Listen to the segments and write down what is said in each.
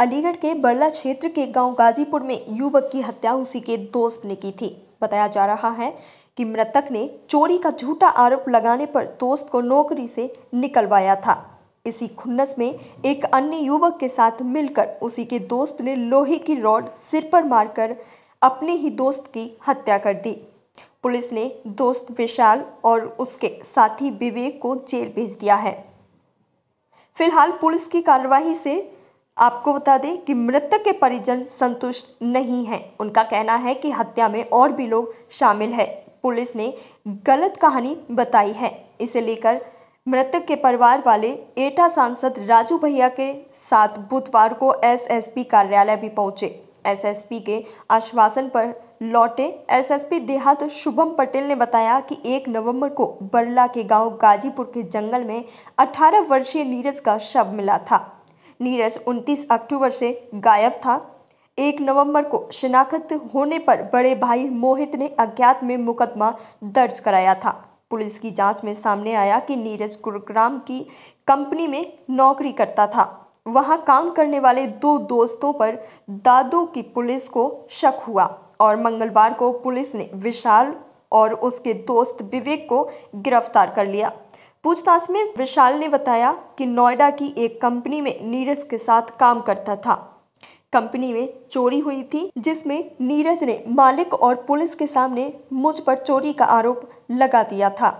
अलीगढ़ के बरला क्षेत्र के गांव गाजीपुर में युवक की हत्या उसी के दोस्त ने की थी बताया जा रहा है कि मृतक ने चोरी का झूठा आरोप लगाने पर दोस्त को नौकरी से निकलवाया था इसी खुन्नस में एक अन्य युवक के साथ मिलकर उसी के दोस्त ने लोहे की रॉड सिर पर मारकर अपने ही दोस्त की हत्या कर दी पुलिस ने दोस्त विशाल और उसके साथी विवेक को जेल भेज दिया है फिलहाल पुलिस की कार्रवाई से आपको बता दें कि मृतक के परिजन संतुष्ट नहीं हैं उनका कहना है कि हत्या में और भी लोग शामिल है पुलिस ने गलत कहानी बताई है इसे लेकर मृतक के परिवार वाले एटा सांसद राजू भैया के साथ बुधवार को एसएसपी कार्यालय भी पहुंचे एसएसपी के आश्वासन पर लौटे एसएसपी देहात शुभम पटेल ने बताया कि एक नवंबर को बरला के गांव गाजीपुर के जंगल में 18 वर्षीय नीरज का शव मिला था नीरज 29 अक्टूबर से गायब था एक नवंबर को शिनाख्त होने पर बड़े भाई मोहित ने अज्ञात में मुकदमा दर्ज कराया था पुलिस की जांच में सामने आया कि नीरज गुरुग्राम की कंपनी में नौकरी करता था वहां काम करने वाले दो दोस्तों पर दादू की पुलिस को शक हुआ और मंगलवार को पुलिस ने विशाल और उसके दोस्त विवेक को गिरफ्तार कर लिया पूछताछ में विशाल ने बताया कि नोएडा की एक कंपनी में नीरज के साथ काम करता था कंपनी में चोरी हुई थी जिसमें नीरज ने मालिक और पुलिस के सामने मुझ पर चोरी का आरोप लगा दिया था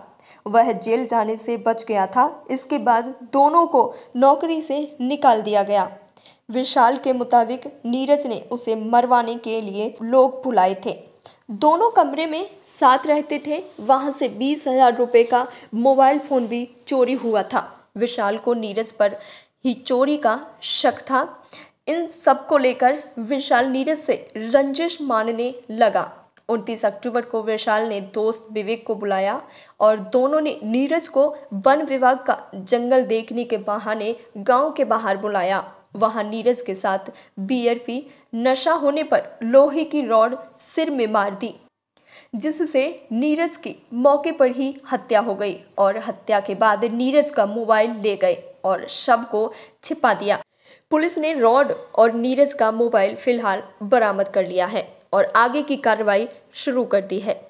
वह जेल जाने से बच गया था इसके बाद दोनों को नौकरी से निकाल दिया गया विशाल के मुताबिक नीरज ने उसे मरवाने के लिए लोग बुलाए थे दोनों कमरे में साथ रहते थे वहां से बीस हजार रुपये का मोबाइल फ़ोन भी चोरी हुआ था विशाल को नीरज पर ही चोरी का शक था इन सब को लेकर विशाल नीरज से रंजिश मानने लगा उनतीस अक्टूबर को विशाल ने दोस्त विवेक को बुलाया और दोनों ने नीरज को वन विभाग का जंगल देखने के बहाने गांव के बाहर बुलाया वहां नीरज के साथ बियर पी नशा होने पर लोहे की रॉड सिर में मार दी जिससे नीरज की मौके पर ही हत्या हो गई और हत्या के बाद नीरज का मोबाइल ले गए और शव को छिपा दिया पुलिस ने रॉड और नीरज का मोबाइल फिलहाल बरामद कर लिया है और आगे की कार्रवाई शुरू कर दी है